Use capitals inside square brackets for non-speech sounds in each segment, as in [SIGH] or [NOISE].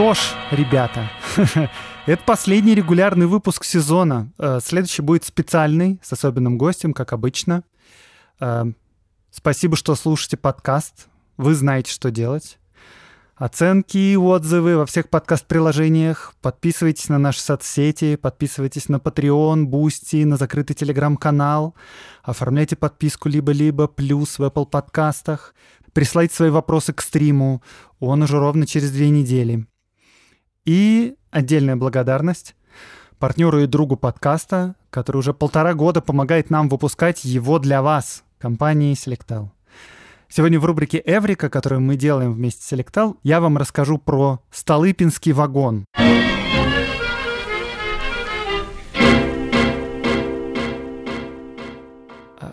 что ж, ребята, [LAUGHS] это последний регулярный выпуск сезона. Э, следующий будет специальный, с особенным гостем, как обычно. Э, спасибо, что слушаете подкаст. Вы знаете, что делать. Оценки и отзывы во всех подкаст-приложениях. Подписывайтесь на наши соцсети, подписывайтесь на Patreon, Бусти, на закрытый телеграм-канал. Оформляйте подписку либо-либо, плюс в Apple подкастах. Присылайте свои вопросы к стриму. Он уже ровно через две недели. И отдельная благодарность партнеру и другу подкаста, который уже полтора года помогает нам выпускать его для вас, компании Selectal. Сегодня в рубрике «Эврика», которую мы делаем вместе с Selectal, я вам расскажу про Столыпинский вагон.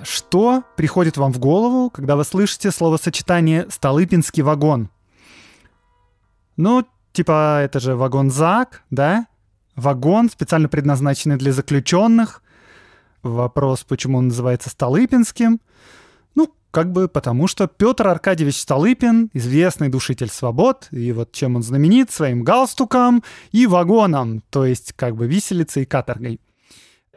Что приходит вам в голову, когда вы слышите словосочетание «Столыпинский вагон»? Ну, Типа, это же вагон-зак, да? Вагон, специально предназначенный для заключенных. Вопрос, почему он называется Столыпинским. Ну, как бы потому, что Петр Аркадьевич Столыпин — известный душитель свобод, и вот чем он знаменит? Своим галстуком и вагоном, то есть как бы виселицей и каторгой.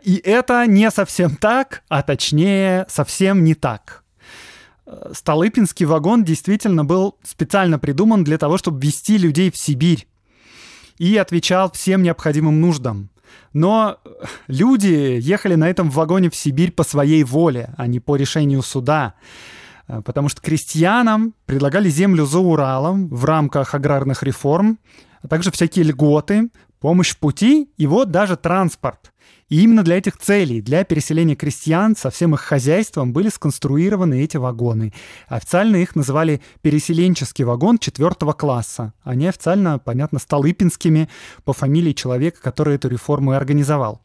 И это не совсем так, а точнее, совсем не так. Э, Столыпинский вагон действительно был специально придуман для того, чтобы вести людей в Сибирь и отвечал всем необходимым нуждам. Но э, люди ехали на этом вагоне в Сибирь по своей воле, а не по решению суда. Э, потому что крестьянам предлагали землю за Уралом в рамках аграрных реформ, а также всякие льготы, помощь в пути и вот даже транспорт. И именно для этих целей, для переселения крестьян со всем их хозяйством были сконструированы эти вагоны. Официально их называли переселенческий вагон четвертого класса. Они официально, понятно, столыпинскими по фамилии человека, который эту реформу и организовал.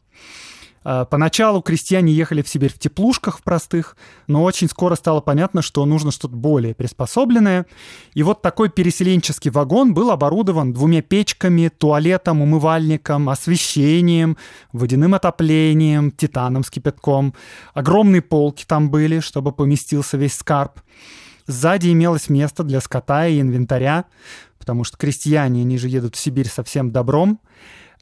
А, поначалу крестьяне ехали в Сибирь в теплушках в простых, но очень скоро стало понятно, что нужно что-то более приспособленное. И вот такой переселенческий вагон был оборудован двумя печками, туалетом, умывальником, освещением, водяным отоплением, титаном с кипятком. Огромные полки там были, чтобы поместился весь скарб. Сзади имелось место для скота и инвентаря, потому что крестьяне, они же едут в Сибирь совсем добром.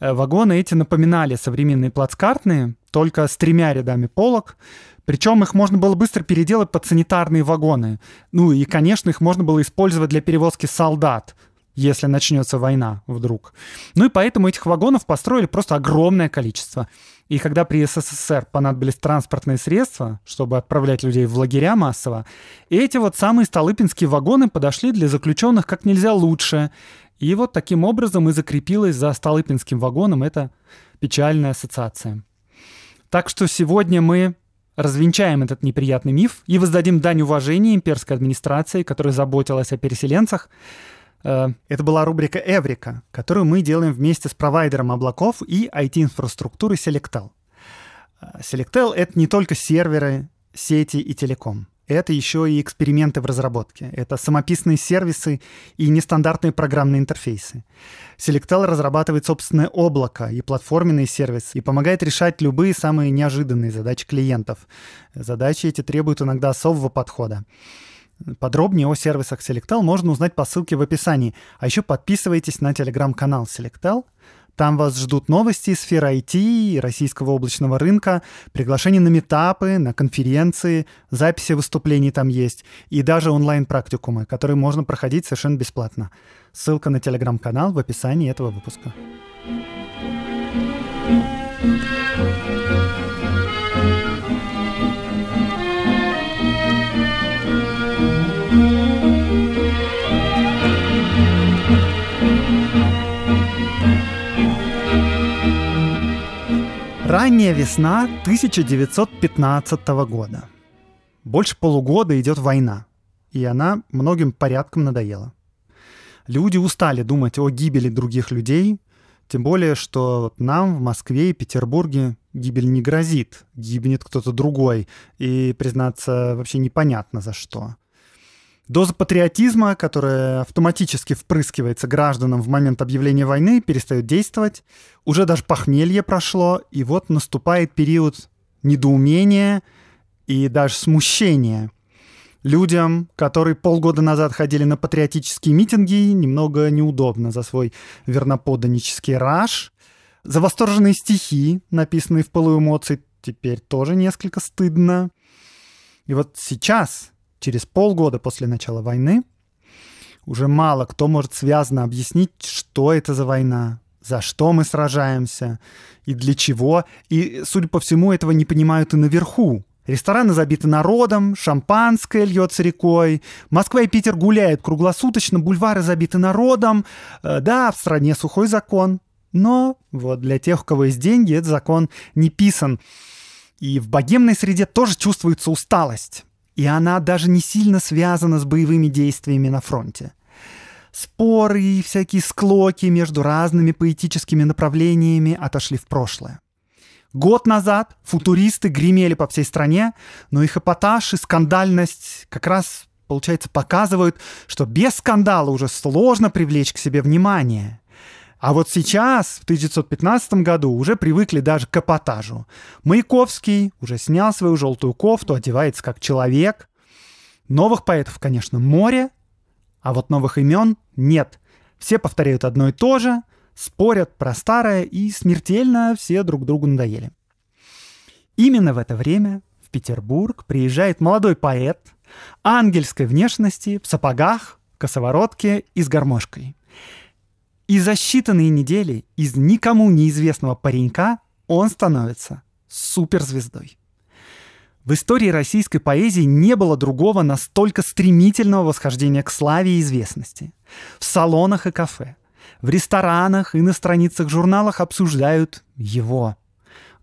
Э, вагоны эти напоминали современные плацкартные, только с тремя рядами полок. Причем их можно было быстро переделать под санитарные вагоны. Ну и, конечно, их можно было использовать для перевозки солдат если начнется война вдруг. Ну и поэтому этих вагонов построили просто огромное количество. И когда при СССР понадобились транспортные средства, чтобы отправлять людей в лагеря массово, эти вот самые столыпинские вагоны подошли для заключенных как нельзя лучше. И вот таким образом и закрепилась за столыпинским вагоном эта печальная ассоциация. Так что сегодня мы развенчаем этот неприятный миф и воздадим дань уважения имперской администрации, которая заботилась о переселенцах, Э, это была рубрика «Эврика», которую мы делаем вместе с провайдером облаков и IT-инфраструктуры Selectel. Э, Selectel — это не только серверы, сети и телеком. Это еще и эксперименты в разработке. Это самописные сервисы и нестандартные программные интерфейсы. Selectel разрабатывает собственное облако и платформенный сервис и помогает решать любые самые неожиданные задачи клиентов. Задачи эти требуют иногда особого подхода. Подробнее о сервисах Selectel можно узнать по ссылке в описании. А еще подписывайтесь на телеграм-канал Selectel. Там вас ждут новости из сферы IT, российского облачного рынка, приглашения на метапы, на конференции, записи выступлений там есть и даже онлайн-практикумы, которые можно проходить совершенно бесплатно. Ссылка на телеграм-канал в описании этого выпуска. thank you Ранняя весна 1915 года. Больше полугода идет война, и она многим порядком надоела. Люди устали думать о гибели других людей, тем более, что нам в Москве и Петербурге гибель не грозит, гибнет кто-то другой, и, признаться, вообще непонятно за что. Доза патриотизма, которая автоматически впрыскивается гражданам в момент объявления войны, перестает действовать. Уже даже похмелье прошло, и вот наступает период недоумения и даже смущения. Людям, которые полгода назад ходили на патриотические митинги, немного неудобно за свой верноподанический раж. За восторженные стихи, написанные в полу эмоций, теперь тоже несколько стыдно. И вот сейчас, через полгода после начала войны уже мало кто может связно объяснить, что это за война, за что мы сражаемся и для чего. И, судя по всему, этого не понимают и наверху. Рестораны забиты народом, шампанское льется рекой, Москва и Питер гуляют круглосуточно, бульвары забиты народом. Э, да, в стране сухой закон, но вот для тех, у кого есть деньги, этот закон не писан. И в богемной среде тоже чувствуется усталость и она даже не сильно связана с боевыми действиями на фронте. Споры и всякие склоки между разными поэтическими направлениями отошли в прошлое. Год назад футуристы гремели по всей стране, но их эпатаж и скандальность как раз, получается, показывают, что без скандала уже сложно привлечь к себе внимание – а вот сейчас, в 1915 году, уже привыкли даже к эпатажу. Маяковский уже снял свою желтую кофту, одевается как человек. Новых поэтов, конечно, море, а вот новых имен нет. Все повторяют одно и то же, спорят про старое и смертельно все друг другу надоели. Именно в это время в Петербург приезжает молодой поэт ангельской внешности в сапогах, косоворотке и с гармошкой – и за считанные недели из никому неизвестного паренька он становится суперзвездой. В истории российской поэзии не было другого настолько стремительного восхождения к славе и известности. В салонах и кафе, в ресторанах и на страницах журналах обсуждают его.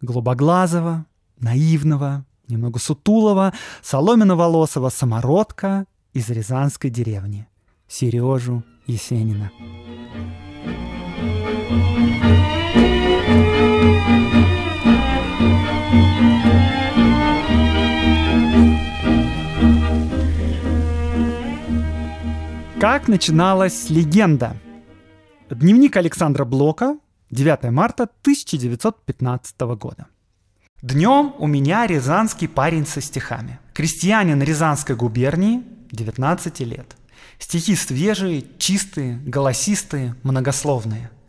Голубоглазого, наивного, немного сутулого, волосого самородка из рязанской деревни. Сережу Есенина. Thank you как начиналась легенда? Дневник Александра Блока, 9 марта 1915 года. Днем у меня рязанский парень со стихами. Крестьянин Рязанской губернии, 19 лет. Стихи свежие, чистые, голосистые, многословные –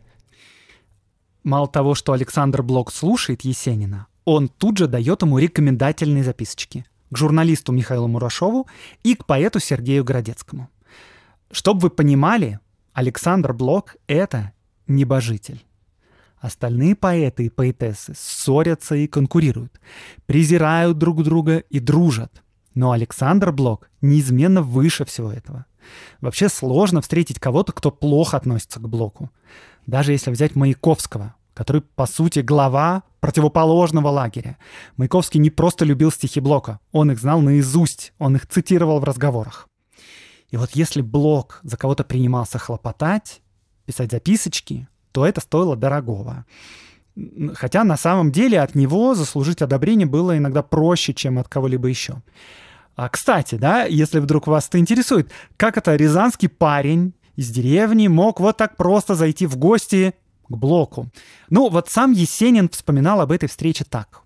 Мало того, что Александр Блок слушает Есенина, он тут же дает ему рекомендательные записочки к журналисту Михаилу Мурашову и к поэту Сергею Городецкому. Чтобы вы понимали, Александр Блок — это небожитель. Остальные поэты и поэтессы ссорятся и конкурируют, презирают друг друга и дружат. Но Александр Блок неизменно выше всего этого. Вообще сложно встретить кого-то, кто плохо относится к блоку. Даже если взять Маяковского, который, по сути, глава противоположного лагеря. Маяковский не просто любил стихи Блока, он их знал наизусть, он их цитировал в разговорах. И вот если Блок за кого-то принимался хлопотать, писать записочки, то это стоило дорогого. Хотя на самом деле от него заслужить одобрение было иногда проще, чем от кого-либо еще. А, кстати, да, если вдруг вас это интересует, как это рязанский парень из деревни мог вот так просто зайти в гости к Блоку? Ну, вот сам Есенин вспоминал об этой встрече так.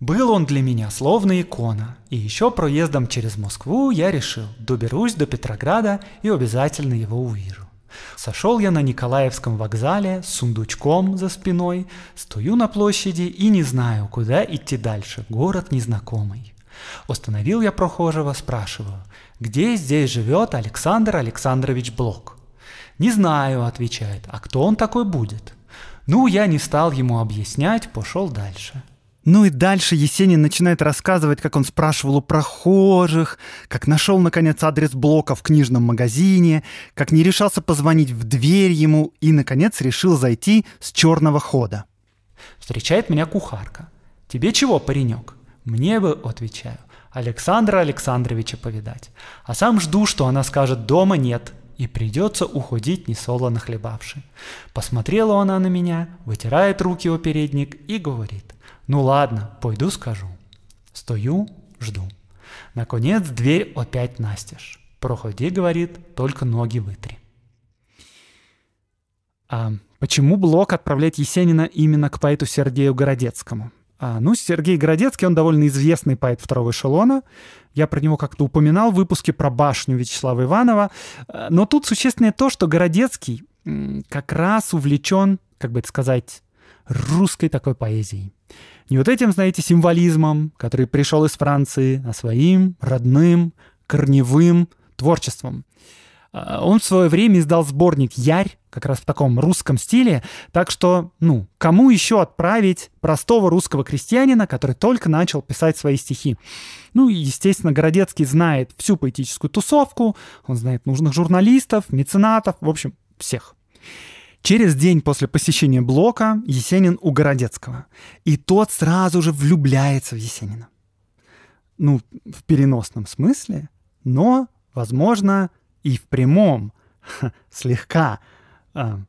Был он для меня словно икона. И еще проездом через Москву я решил, доберусь до Петрограда и обязательно его увижу. Сошел я на Николаевском вокзале с сундучком за спиной, стою на площади и не знаю, куда идти дальше, город незнакомый. Установил я прохожего, спрашиваю, где здесь живет Александр Александрович Блок? «Не знаю», — отвечает, — «а кто он такой будет?» Ну, я не стал ему объяснять, пошел дальше. Ну и дальше Есенин начинает рассказывать, как он спрашивал у прохожих, как нашел, наконец, адрес блока в книжном магазине, как не решался позвонить в дверь ему и, наконец, решил зайти с черного хода. Встречает меня кухарка. «Тебе чего, паренек?» Мне бы, отвечаю, Александра Александровича повидать. А сам жду, что она скажет «дома нет», и придется уходить несолоно хлебавши. Посмотрела она на меня, вытирает руки о передник и говорит «Ну ладно, пойду скажу». Стою, жду. Наконец дверь опять настежь. «Проходи», — говорит, — «только ноги вытри». А почему блок отправляет Есенина именно к поэту Сергею Городецкому? А, ну, Сергей Городецкий, он довольно известный поэт второго эшелона. Я про него как-то упоминал в выпуске про башню Вячеслава Иванова. А, но тут существенное то, что Городецкий как раз увлечен, как бы это сказать, русской такой поэзией. Не вот этим, знаете, символизмом, который пришел из Франции, а своим, родным, корневым творчеством. А, он в свое время издал сборник «Ярь», как раз в таком русском стиле, так что, ну, кому еще отправить простого русского крестьянина, который только начал писать свои стихи? Ну и, естественно, Городецкий знает всю поэтическую тусовку, он знает нужных журналистов, меценатов, в общем, всех. Через день после посещения блока Есенин у Городецкого. И тот сразу же влюбляется в Есенина. Ну, в переносном смысле, но, возможно, и в прямом, [LAUGHS] слегка. А,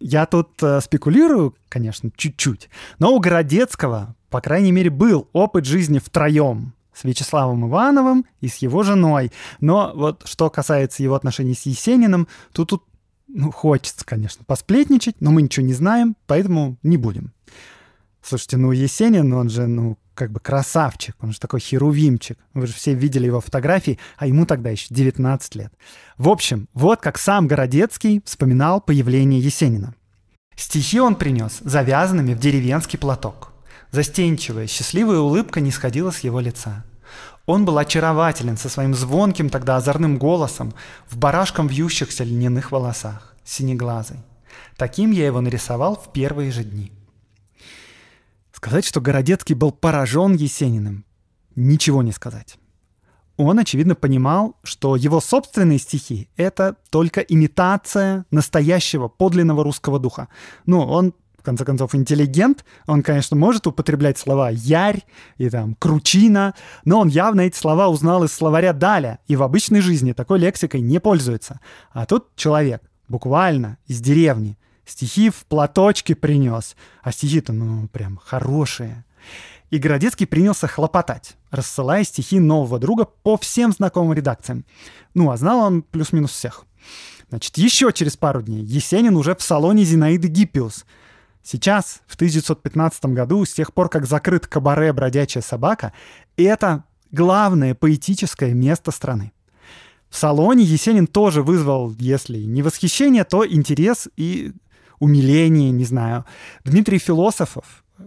я тут э, спекулирую, конечно, чуть-чуть, но у Городецкого, по крайней мере, был опыт жизни втроем с Вячеславом Ивановым и с его женой. Но вот что касается его отношений с Есениным, то тут ну, хочется, конечно, посплетничать, но мы ничего не знаем, поэтому не будем. Слушайте, ну Есенин, он же, ну, как бы красавчик, он же такой херувимчик. Вы же все видели его фотографии, а ему тогда еще 19 лет. В общем, вот как сам Городецкий вспоминал появление Есенина. Стихи он принес завязанными в деревенский платок. Застенчивая, счастливая улыбка не сходила с его лица. Он был очарователен со своим звонким тогда озорным голосом в барашком вьющихся льняных волосах, синеглазый. Таким я его нарисовал в первые же дни – Сказать, что Городецкий был поражен Есениным, ничего не сказать. Он, очевидно, понимал, что его собственные стихи — это только имитация настоящего, подлинного русского духа. Ну, он в конце концов, интеллигент, он, конечно, может употреблять слова «ярь» и там «кручина», но он явно эти слова узнал из словаря Даля, и в обычной жизни такой лексикой не пользуется. А тут человек, буквально, из деревни, Стихи в платочке принес. А стихи-то, ну, прям хорошие. И Городецкий принялся хлопотать, рассылая стихи нового друга по всем знакомым редакциям. Ну, а знал он плюс-минус всех. Значит, еще через пару дней Есенин уже в салоне Зинаиды Гиппиус. Сейчас, в 1915 году, с тех пор, как закрыт кабаре «Бродячая собака», это главное поэтическое место страны. В салоне Есенин тоже вызвал, если не восхищение, то интерес и Умиление, не знаю. Дмитрий Философов, э,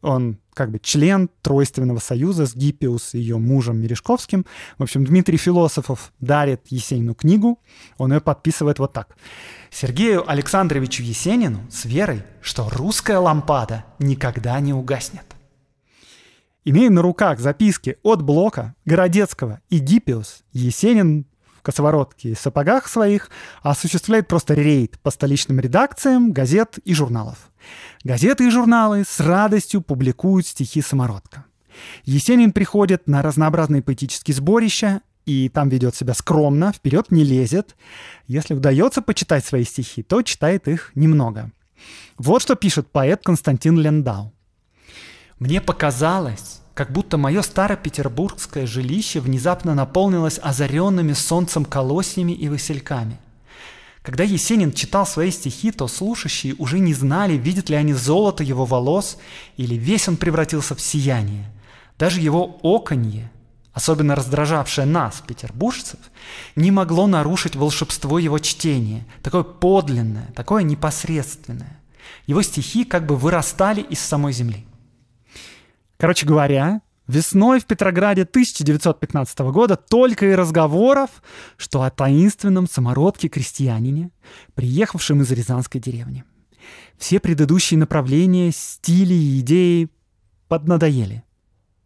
он как бы член Тройственного союза с Гиппиус и ее мужем Мережковским. В общем, Дмитрий Философов дарит Есенину книгу, он ее подписывает вот так. Сергею Александровичу Есенину с верой, что русская лампада никогда не угаснет. Имея на руках записки от Блока, Городецкого и Гиппиус, Есенин в косоворотке и сапогах своих, а осуществляет просто рейд по столичным редакциям, газет и журналов. Газеты и журналы с радостью публикуют стихи Самородка. Есенин приходит на разнообразные поэтические сборища, и там ведет себя скромно, вперед не лезет. Если удается почитать свои стихи, то читает их немного. Вот что пишет поэт Константин Лендау. «Мне показалось, как будто мое петербургское жилище внезапно наполнилось озаренными солнцем колосьями и васильками. Когда Есенин читал свои стихи, то слушающие уже не знали, видят ли они золото его волос, или весь он превратился в сияние. Даже его оконье, особенно раздражавшее нас, петербуржцев, не могло нарушить волшебство его чтения, такое подлинное, такое непосредственное. Его стихи как бы вырастали из самой земли. Короче говоря, весной в Петрограде 1915 года только и разговоров, что о таинственном самородке-крестьянине, приехавшем из Рязанской деревни. Все предыдущие направления, стили и идеи поднадоели.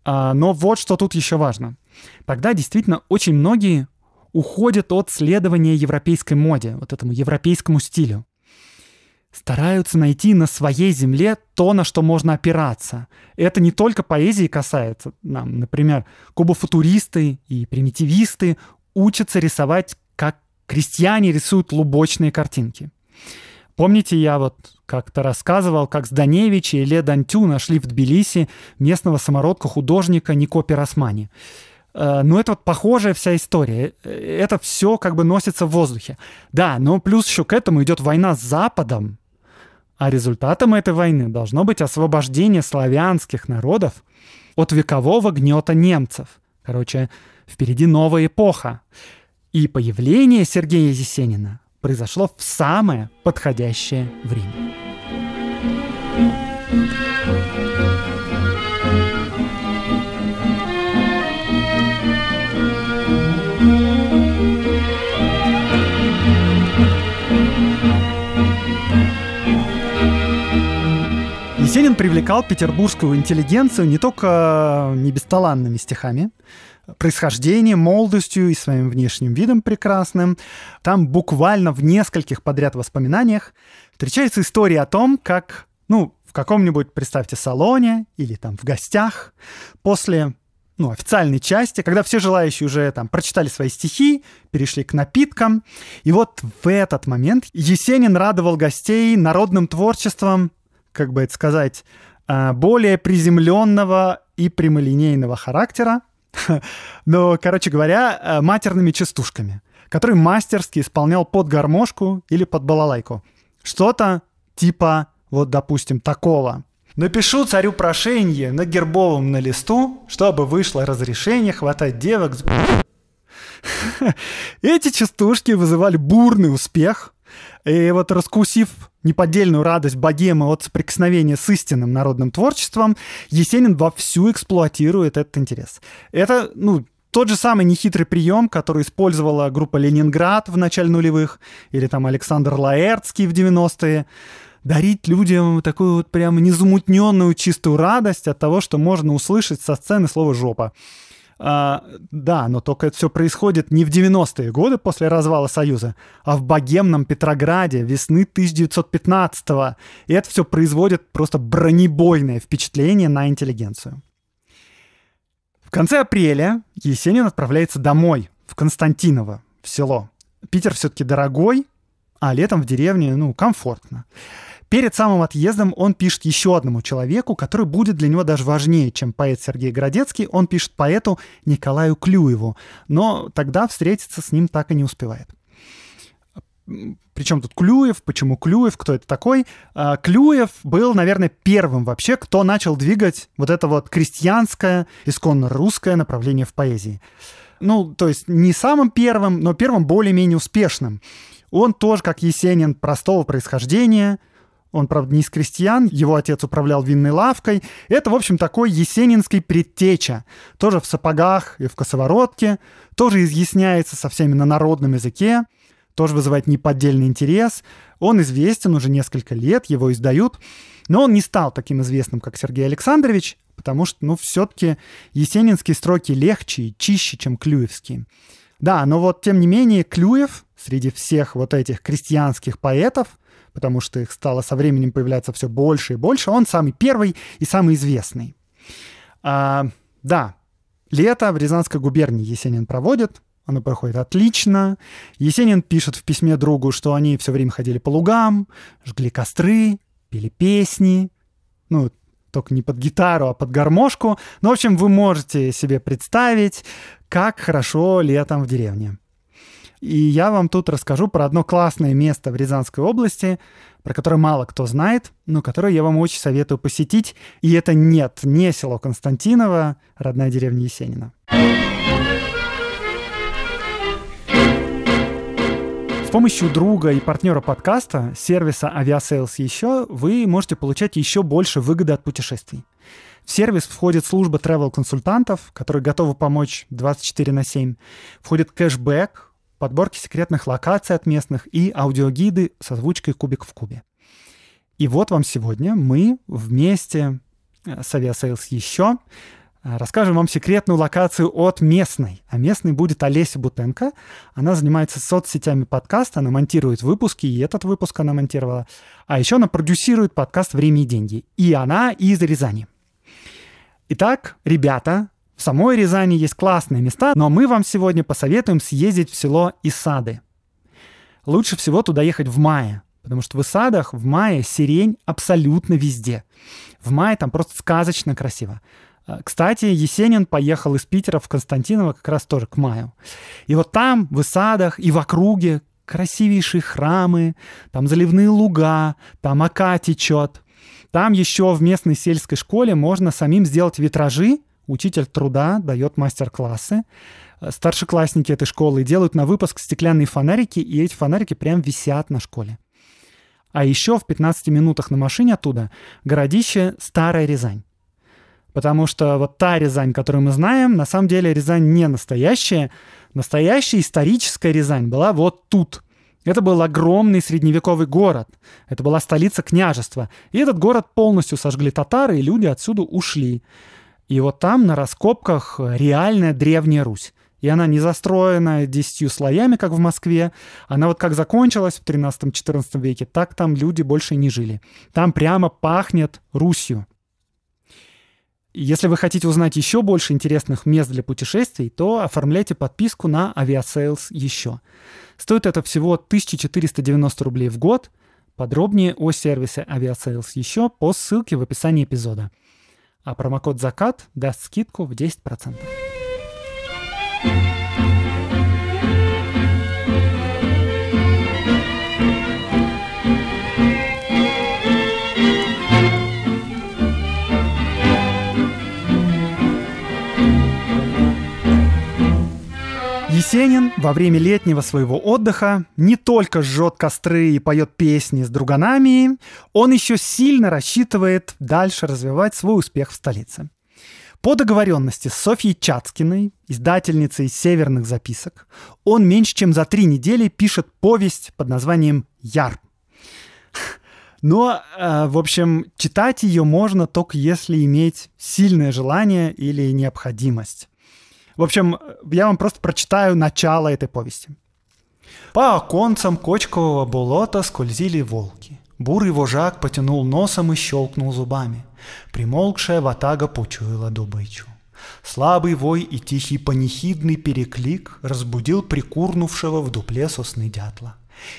А, но вот что тут еще важно. Тогда действительно очень многие уходят от следования европейской моде, вот этому европейскому стилю стараются найти на своей земле то, на что можно опираться. Это не только поэзии касается. Нам, например, кубофутуристы и примитивисты учатся рисовать, как крестьяне рисуют лубочные картинки. Помните, я вот как-то рассказывал, как Зданевич и Ле Дантю нашли в Тбилиси местного самородка-художника Нико Пиросмани. Э, но ну, это вот похожая вся история. Э, это все как бы носится в воздухе. Да, но плюс еще к этому идет война с Западом, а результатом этой войны должно быть освобождение славянских народов от векового гнета немцев. Короче, впереди новая эпоха. И появление Сергея Есенина произошло в самое подходящее время. thank you Есенин привлекал петербургскую интеллигенцию не только э, небесталанными стихами, происхождением, молодостью и своим внешним видом прекрасным. Там буквально в нескольких подряд воспоминаниях встречается история о том, как, ну, в каком-нибудь, представьте, салоне или там в гостях после ну, официальной части, когда все желающие уже там прочитали свои стихи, перешли к напиткам. И вот в этот момент Есенин радовал гостей народным творчеством, как бы это сказать, а, более приземленного и прямолинейного характера, [LAUGHS] но, короче говоря, а, матерными частушками, которые мастерски исполнял под гармошку или под балалайку. Что-то типа, вот, допустим, такого. Напишу царю прошение на гербовом на листу, чтобы вышло разрешение хватать девок. [LAUGHS] Эти частушки вызывали бурный успех, и вот раскусив неподдельную радость богемы от соприкосновения с истинным народным творчеством, Есенин вовсю эксплуатирует этот интерес. Это, ну, тот же самый нехитрый прием, который использовала группа «Ленинград» в начале нулевых, или там Александр Лаэртский в 90-е, дарить людям такую вот прям незамутненную чистую радость от того, что можно услышать со сцены слово «жопа». А, да, но только это все происходит не в 90-е годы после развала Союза, а в богемном Петрограде весны 1915-го. И это все производит просто бронебойное впечатление на интеллигенцию. В конце апреля Есенин отправляется домой, в Константиново, в село. Питер все-таки дорогой, а летом в деревне, ну, комфортно. Перед самым отъездом он пишет еще одному человеку, который будет для него даже важнее, чем поэт Сергей Городецкий. Он пишет поэту Николаю Клюеву, но тогда встретиться с ним так и не успевает. Причем тут Клюев, почему Клюев, кто это такой? А, Клюев был, наверное, первым вообще, кто начал двигать вот это вот крестьянское, исконно русское направление в поэзии. Ну, то есть не самым первым, но первым более-менее успешным. Он тоже, как Есенин, простого происхождения – он, правда, не из крестьян, его отец управлял винной лавкой. Это, в общем, такой есенинский предтеча. Тоже в сапогах и в косоворотке, тоже изъясняется со всеми на народном языке, тоже вызывает неподдельный интерес. Он известен уже несколько лет, его издают. Но он не стал таким известным, как Сергей Александрович, потому что, ну, все-таки есенинские строки легче и чище, чем клюевские. Да, но вот, тем не менее, Клюев среди всех вот этих крестьянских поэтов – потому что их стало со временем появляться все больше и больше, он самый первый и самый известный. А, да, лето в Рязанской губернии Есенин проводит, оно проходит отлично. Есенин пишет в письме другу, что они все время ходили по лугам, жгли костры, пели песни. Ну, только не под гитару, а под гармошку. Ну, в общем, вы можете себе представить, как хорошо летом в деревне. И я вам тут расскажу про одно классное место в Рязанской области, про которое мало кто знает, но которое я вам очень советую посетить. И это нет, не село Константиново, родная деревня Есенина. С помощью друга и партнера подкаста, сервиса Aviasales еще, вы можете получать еще больше выгоды от путешествий. В сервис входит служба travel-консультантов, которые готовы помочь 24 на 7. Входит кэшбэк, подборки секретных локаций от местных и аудиогиды с озвучкой «Кубик в кубе». И вот вам сегодня мы вместе э, с Aviasales еще э, расскажем вам секретную локацию от местной. А местной будет Олеся Бутенко. Она занимается соцсетями подкаста, она монтирует выпуски, и этот выпуск она монтировала. А еще она продюсирует подкаст «Время и деньги». И она из Рязани. Итак, ребята, в самой Рязани есть классные места, но мы вам сегодня посоветуем съездить в село Исады. Лучше всего туда ехать в мае, потому что в Исадах в мае сирень абсолютно везде. В мае там просто сказочно красиво. А, кстати, Есенин поехал из Питера в Константиново как раз тоже к маю. И вот там, в Исадах и в округе, красивейшие храмы, там заливные луга, там ока течет. Там еще в местной сельской школе можно самим сделать витражи, Учитель труда дает мастер-классы. Э, старшеклассники этой школы делают на выпуск стеклянные фонарики, и эти фонарики прям висят на школе. А еще в 15 минутах на машине оттуда городище Старая Рязань. Потому что вот та Рязань, которую мы знаем, на самом деле Рязань не настоящая. Настоящая историческая Рязань была вот тут. Это был огромный средневековый город. Это была столица княжества. И этот город полностью сожгли татары, и люди отсюда ушли. И вот там на раскопках реальная Древняя Русь. И она не застроена десятью слоями, как в Москве. Она вот как закончилась в 13-14 веке, так там люди больше не жили. Там прямо пахнет Русью. Если вы хотите узнать еще больше интересных мест для путешествий, то оформляйте подписку на Aviasales еще. Стоит это всего 1490 рублей в год. Подробнее о сервисе Aviasales еще по ссылке в описании эпизода а промокод «Закат» даст скидку в 10%. Есенин во время летнего своего отдыха не только жжет костры и поет песни с друганами, он еще сильно рассчитывает дальше развивать свой успех в столице. По договоренности с Софьей Чацкиной, издательницей «Северных записок», он меньше чем за три недели пишет повесть под названием «Яр». [LAUGHS] Но, э, в общем, читать ее можно только если иметь сильное желание или необходимость. В общем, э, я вам просто прочитаю начало этой повести. По оконцам кочкового болота скользили волки. Бурый вожак потянул носом и щелкнул зубами. Примолкшая ватага почуяла добычу. Слабый вой и тихий панихидный переклик разбудил прикурнувшего в дупле сосны дятла.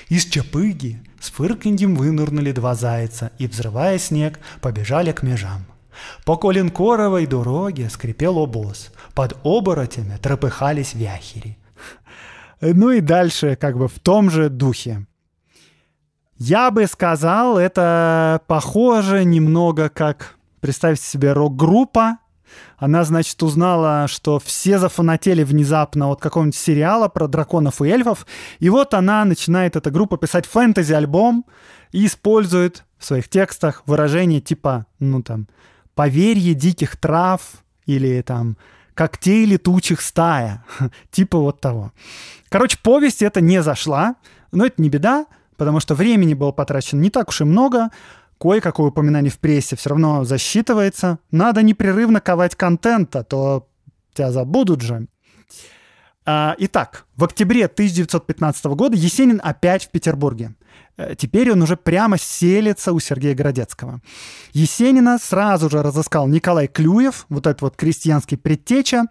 Из чапыги с фырканьем вынырнули два зайца и, взрывая снег, побежали к межам – по Коленкоровой дороге скрипел обоз. Под оборотями тропыхались вяхери. Ну и дальше как бы в том же духе. Я бы сказал, это похоже немного как, представьте себе, рок-группа. Она, значит, узнала, что все зафанатели внезапно от какого-нибудь сериала про драконов и эльфов. И вот она начинает, эта группа, писать фэнтези-альбом и использует в своих текстах выражение типа, ну там, поверье диких трав или там когтей летучих стая, [LAUGHS] типа вот того. Короче, повесть это не зашла, но это не беда, потому что времени было потрачено не так уж и много, кое-какое упоминание в прессе все равно засчитывается. Надо непрерывно ковать контент, а то тебя забудут же. А, итак, в октябре 1915 года Есенин опять в Петербурге. Э, теперь он уже прямо селится у Сергея Городецкого. Есенина сразу же разыскал Николай Клюев, вот этот вот крестьянский предтеча,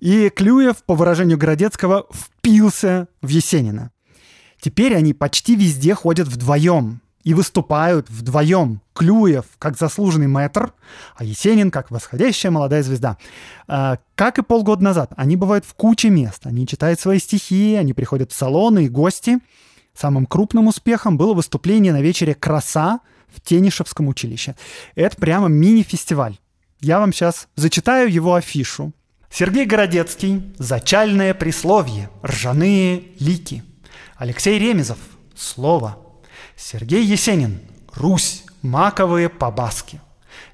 и Клюев, по выражению Городецкого, впился в Есенина. Теперь они почти везде ходят вдвоем и выступают вдвоем. Клюев как заслуженный мэтр, а Есенин как восходящая молодая звезда. Э, как и полгода назад, они бывают в куче мест. Они читают свои стихи, они приходят в салоны и гости – Самым крупным успехом было выступление на вечере «Краса» в Тенишевском училище. Это прямо мини-фестиваль. Я вам сейчас зачитаю его афишу. Сергей Городецкий «Зачальное присловие. Ржаные лики». Алексей Ремезов «Слово». Сергей Есенин «Русь. Маковые побаски».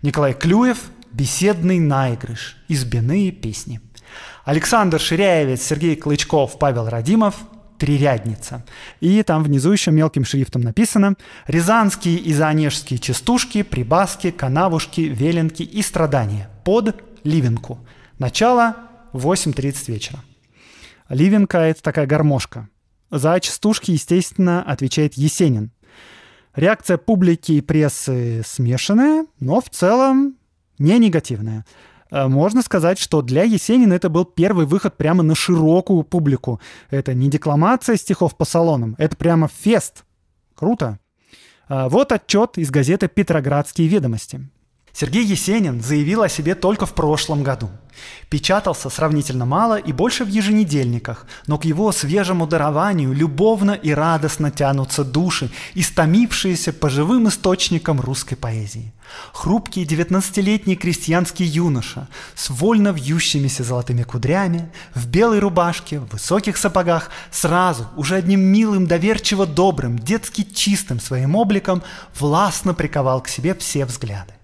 Николай Клюев «Беседный наигрыш. Избяные песни». Александр Ширяевец, Сергей Клычков, Павел Радимов – трирядница. И там внизу еще мелким шрифтом написано «Рязанские и заонежские частушки, прибаски, канавушки, веленки и страдания под Ливенку. Начало 8.30 вечера». Ливенка – это такая гармошка. За частушки, естественно, отвечает Есенин. Реакция публики и прессы смешанная, но в целом не негативная. Э, можно сказать, что для Есенина это был первый выход прямо на широкую публику. Это не декламация стихов по салонам, это прямо фест. Круто. Э, вот отчет из газеты «Петроградские ведомости». Сергей Есенин заявил о себе только в прошлом году. Печатался сравнительно мало и больше в еженедельниках, но к его свежему дарованию любовно и радостно тянутся души, истомившиеся по живым источникам русской поэзии. Хрупкий девятнадцатилетний крестьянский юноша с вольно вьющимися золотыми кудрями, в белой рубашке, в высоких сапогах, сразу, уже одним милым, доверчиво добрым, детски чистым своим обликом, властно приковал к себе все взгляды.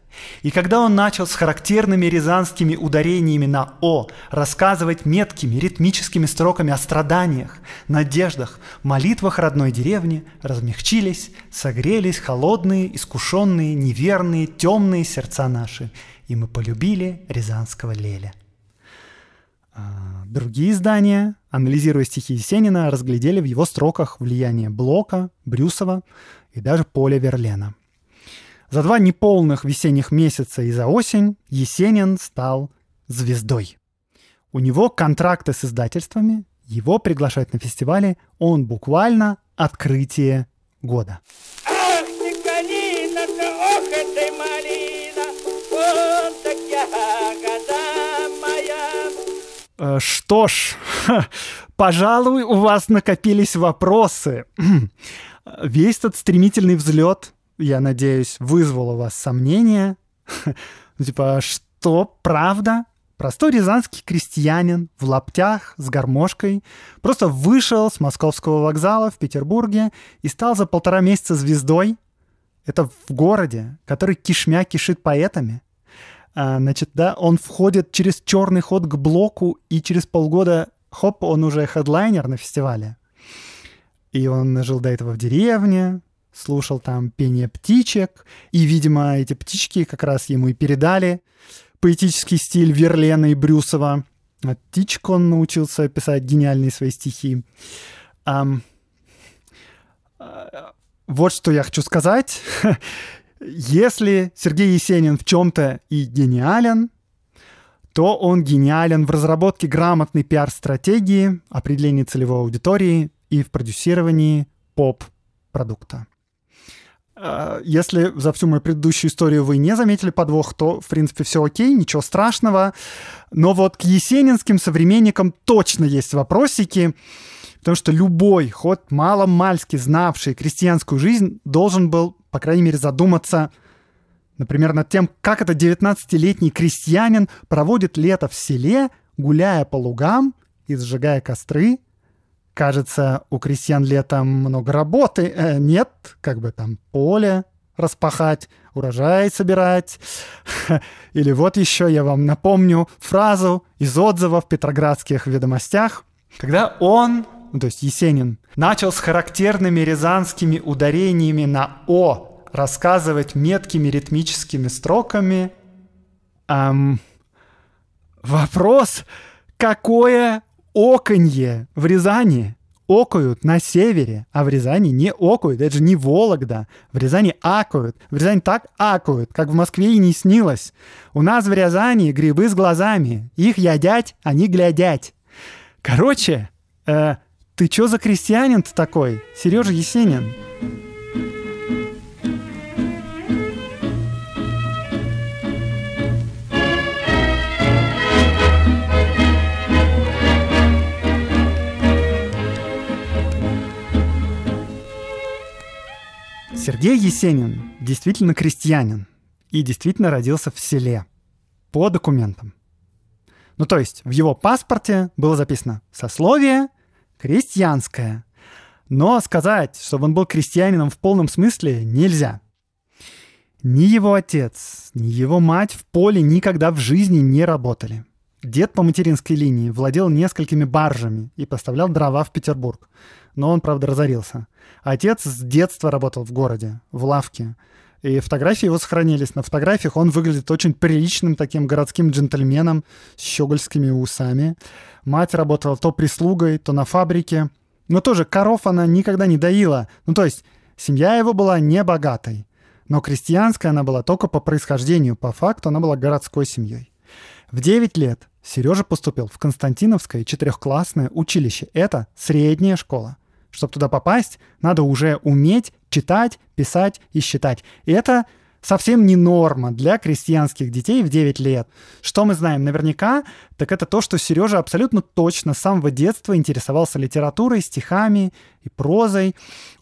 И когда он начал с характерными рязанскими ударениями на «о» рассказывать меткими ритмическими строками о страданиях, надеждах, молитвах родной деревни, размягчились, согрелись холодные, искушенные, неверные, темные сердца наши, и мы полюбили рязанского Леля. А, другие издания, анализируя стихи Есенина, разглядели в его строках влияние Блока, Брюсова и даже Поля Верлена – за два неполных весенних месяца и за осень Есенин стал звездой. У него контракты с издательствами, его приглашают на фестивали, он буквально открытие года. Э, что ж, пожалуй, у вас накопились вопросы. [CLEARS THROAT] Весь этот стремительный взлет я надеюсь, вызвал у вас сомнения. [LAUGHS] Ну, типа, что, правда? Простой рязанский крестьянин в лаптях с гармошкой просто вышел с московского вокзала в Петербурге и стал за полтора месяца звездой. Это в городе, который кишмя кишит поэтами. А, значит, да, он входит через черный ход к блоку, и через полгода, хоп, он уже хедлайнер на фестивале. И он жил до этого в деревне, слушал там пение птичек, и, видимо, эти птички как раз ему и передали поэтический стиль Верлена и Брюсова. От птичек он научился писать гениальные свои стихи. Um, вот что я хочу сказать. [LAUGHS] Если Сергей Есенин в чем-то и гениален, то он гениален в разработке грамотной пиар-стратегии, определении целевой аудитории и в продюсировании поп-продукта. А, если за всю мою предыдущую историю вы не заметили подвох, то, в принципе, все окей, ничего страшного. Но вот к есенинским современникам точно есть вопросики, потому что любой, хоть мало-мальски знавший крестьянскую жизнь, должен был, по крайней мере, задуматься, например, над тем, как это 19-летний крестьянин проводит лето в селе, гуляя по лугам и сжигая костры – кажется, у крестьян летом много работы. Э, нет, как бы там поле распахать, урожай собирать. [LAUGHS] Или вот еще я вам напомню фразу из отзыва в Петроградских ведомостях, когда он, ну, то есть Есенин, начал с характерными рязанскими ударениями на «о» рассказывать меткими ритмическими строками. Эм, вопрос, какое оконье в Рязани окают на севере, а в Рязани не окают, это же не Вологда. В Рязани акают. В Рязани так акают, как в Москве и не снилось. У нас в Рязани грибы с глазами. Их ядять, они а глядять. Короче, э, ты чё за крестьянин-то такой, Сережа Есенин? Сергей Есенин действительно крестьянин и действительно родился в селе по документам. Ну то есть в его паспорте было записано «сословие крестьянское». Но сказать, чтобы он был крестьянином в полном смысле, нельзя. Ни его отец, ни его мать в поле никогда в жизни не работали. Дед по материнской линии владел несколькими баржами и поставлял дрова в Петербург – но он, правда, разорился. Отец с детства работал в городе, в лавке. И фотографии его сохранились. На фотографиях он выглядит очень приличным таким городским джентльменом с щегольскими усами. Мать работала то прислугой, то на фабрике. Но тоже коров она никогда не доила. Ну, то есть семья его была не богатой. Но крестьянская она была только по происхождению. По факту она была городской семьей. В 9 лет Сережа поступил в Константиновское четырехклассное училище. Это средняя школа. Чтобы туда попасть, надо уже уметь читать, писать и считать. И это совсем не норма для крестьянских детей в 9 лет. Что мы знаем наверняка, так это то, что Сережа абсолютно точно с самого детства интересовался литературой, стихами и прозой.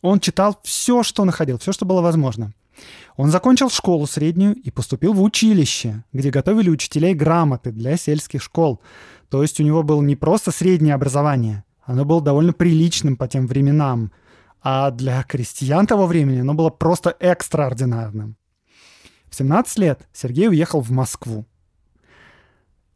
Он читал все, что находил, все, что было возможно. Он закончил школу среднюю и поступил в училище, где готовили учителей грамоты для сельских школ. То есть у него было не просто среднее образование, оно было довольно приличным по тем временам, а для крестьян того времени оно было просто экстраординарным. В 17 лет Сергей уехал в Москву.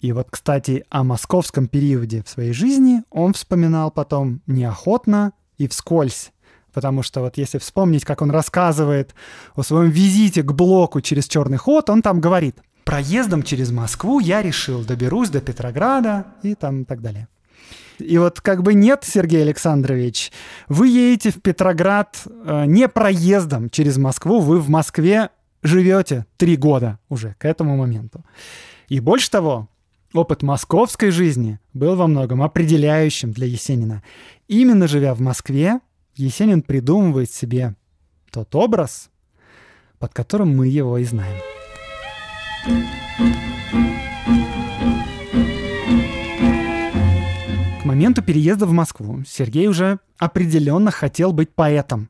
И вот, кстати, о московском периоде в своей жизни он вспоминал потом неохотно и вскользь. Потому что вот если вспомнить, как он рассказывает о своем визите к блоку через Черный ход, он там говорит, проездом через Москву я решил, доберусь до Петрограда и там и так далее. И вот как бы нет, Сергей Александрович, вы едете в Петроград э, не проездом через Москву, вы в Москве живете три года уже к этому моменту. И больше того, опыт московской жизни был во многом определяющим для Есенина. Именно живя в Москве, Есенин придумывает себе тот образ, под которым мы его и знаем. К моменту переезда в Москву Сергей уже определенно хотел быть поэтом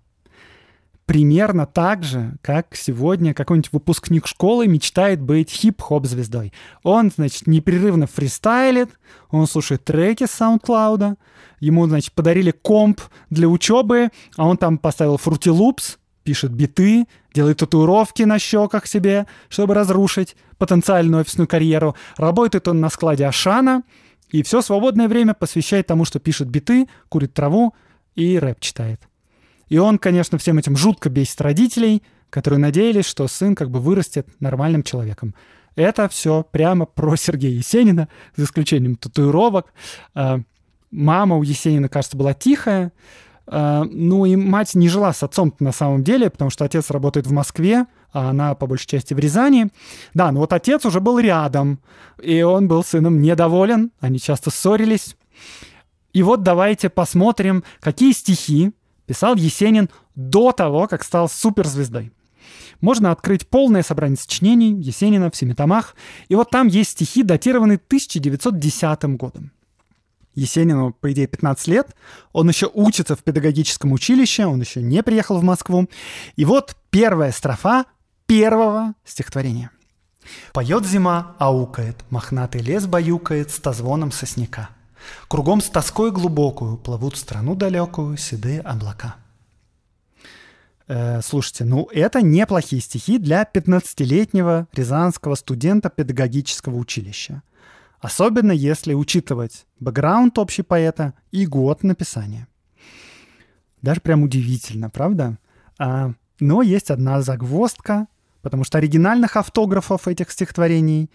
примерно так же, как сегодня какой-нибудь выпускник школы мечтает быть хип-хоп-звездой. Он, значит, непрерывно фристайлит, он слушает треки с SoundCloud, ему, значит, подарили комп для учебы, а он там поставил Fruity Loops, пишет биты, делает татуировки на щеках себе, чтобы разрушить потенциальную офисную карьеру. Работает он на складе Ашана, и все свободное время посвящает тому, что пишет биты, курит траву и рэп читает. И он, конечно, всем этим жутко бесит родителей, которые надеялись, что сын как бы вырастет нормальным человеком. Это все прямо про Сергея Есенина, за исключением татуировок. А, мама у Есенина, кажется, была тихая. А, ну и мать не жила с отцом на самом деле, потому что отец работает в Москве, а она по большей части в Рязани. Да, но вот отец уже был рядом, и он был сыном недоволен, они часто ссорились. И вот давайте посмотрим, какие стихи писал Есенин до того, как стал суперзвездой. Можно открыть полное собрание сочинений Есенина в семи томах, и вот там есть стихи, датированные 1910 годом. Есенину, по идее, 15 лет, он еще учится в педагогическом училище, он еще не приехал в Москву. И вот первая строфа первого стихотворения. «Поет зима, аукает, мохнатый лес баюкает с тозвоном сосняка». Кругом с тоской глубокую плывут в страну далекую седые облака. Э, слушайте, ну это неплохие стихи для 15-летнего рязанского студента педагогического училища. Особенно если учитывать бэкграунд общей поэта и год написания. Даже прям удивительно, правда? А, но есть одна загвоздка, потому что оригинальных автографов этих стихотворений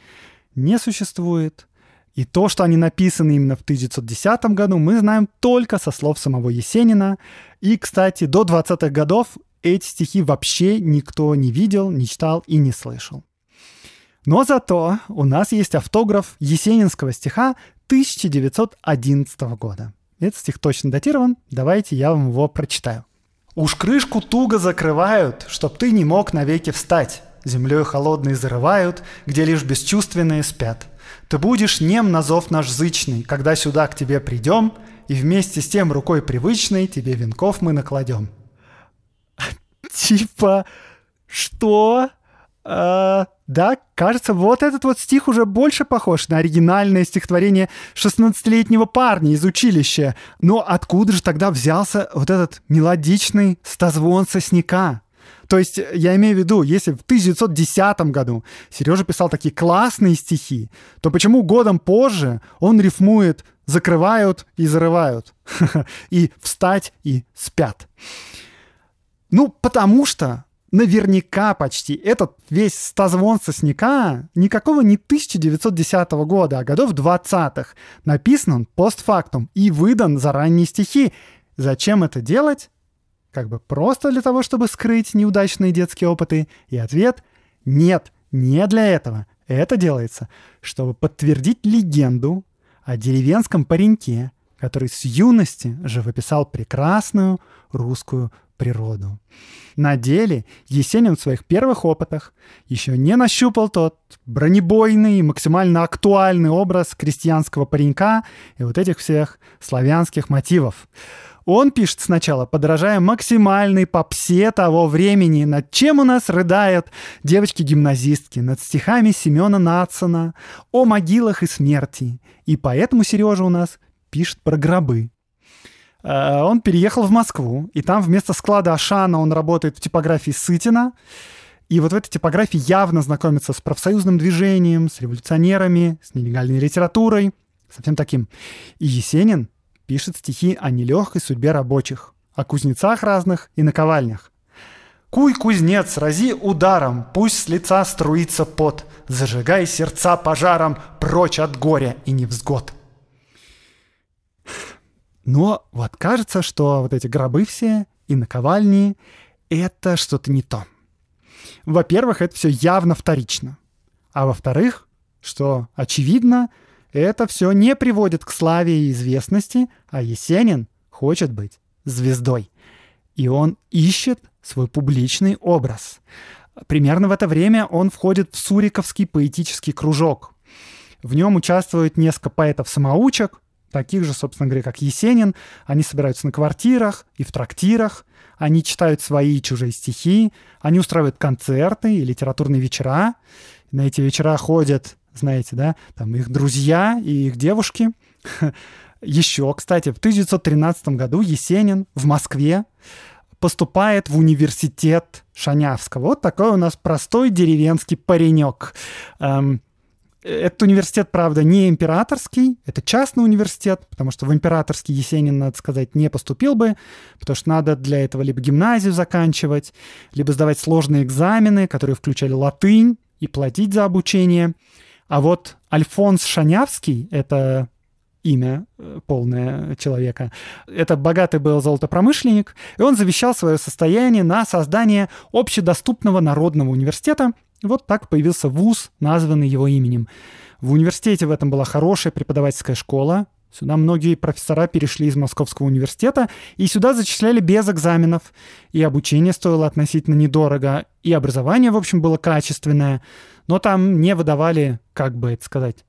не существует – и то, что они написаны именно в 1910 году, мы знаем только со слов самого Есенина. И, кстати, до 20-х годов эти стихи вообще никто не видел, не читал и не слышал. Но зато у нас есть автограф есенинского стиха 1911 года. Этот стих точно датирован, давайте я вам его прочитаю. «Уж крышку туго закрывают, чтоб ты не мог навеки встать. Землей холодной зарывают, где лишь бесчувственные спят. Ты будешь нем на зов наш зычный, когда сюда к тебе придем, и вместе с тем рукой привычной тебе венков мы накладем. Типа, что? А, да, кажется, вот этот вот стих уже больше похож на оригинальное стихотворение 16-летнего парня из училища. Но откуда же тогда взялся вот этот мелодичный стазвон сосняка? То есть э, я имею в виду, если в 1910 году Сережа писал такие классные стихи, то почему годом позже он рифмует «закрывают» и «зарывают», [LAUGHS] и «встать» и «спят». Ну, потому что наверняка почти этот весь стазвон сосняка никакого не 1910 года, а годов 20-х. Написан он постфактум и выдан за ранние стихи. Зачем это делать? Как бы просто для того, чтобы скрыть неудачные детские опыты? И ответ — нет, не для этого. Это делается, чтобы подтвердить легенду о деревенском пареньке, который с юности же живописал прекрасную русскую природу. На деле Есенин в своих первых опытах еще не нащупал тот бронебойный, максимально актуальный образ крестьянского паренька и вот этих всех славянских мотивов. Он пишет сначала, подражая максимальной попсе того времени, над чем у нас рыдают девочки-гимназистки, над стихами Семена Нацена о могилах и смерти. И поэтому Сережа у нас пишет про гробы. Э, он переехал в Москву, и там вместо склада Ашана он работает в типографии Сытина. И вот в этой типографии явно знакомится с профсоюзным движением, с революционерами, с нелегальной литературой, совсем таким. И Есенин пишет стихи о нелегкой судьбе рабочих, о кузнецах разных и наковальнях. «Куй, кузнец, рази ударом, пусть с лица струится пот, зажигай сердца пожаром, прочь от горя и невзгод». Но вот кажется, что вот эти гробы все и наковальни — это что-то не то. Во-первых, это все явно вторично. А во-вторых, что очевидно — это все не приводит к славе и известности, а Есенин хочет быть звездой. И он ищет свой публичный образ. Примерно в это время он входит в Суриковский поэтический кружок. В нем участвуют несколько поэтов-самоучек, таких же, собственно говоря, как Есенин. Они собираются на квартирах и в трактирах, они читают свои и чужие стихи, они устраивают концерты и литературные вечера. На эти вечера ходят знаете, да, там их друзья и их девушки. Еще, кстати, в 1913 году Есенин в Москве поступает в университет Шанявского. Вот такой у нас простой деревенский паренек. Эм, этот университет, правда, не императорский, это частный университет, потому что в императорский Есенин, надо сказать, не поступил бы, потому что надо для этого либо гимназию заканчивать, либо сдавать сложные экзамены, которые включали латынь, и платить за обучение. А вот Альфонс Шанявский, это имя э, полное человека. Это богатый был золотопромышленник, и он завещал свое состояние на создание общедоступного народного университета. И вот так появился вуз, названный его именем. В университете в этом была хорошая преподавательская школа. Сюда многие профессора перешли из Московского университета, и сюда зачисляли без экзаменов. И обучение стоило относительно недорого, и образование, в общем, было качественное но там не выдавали, как бы это сказать,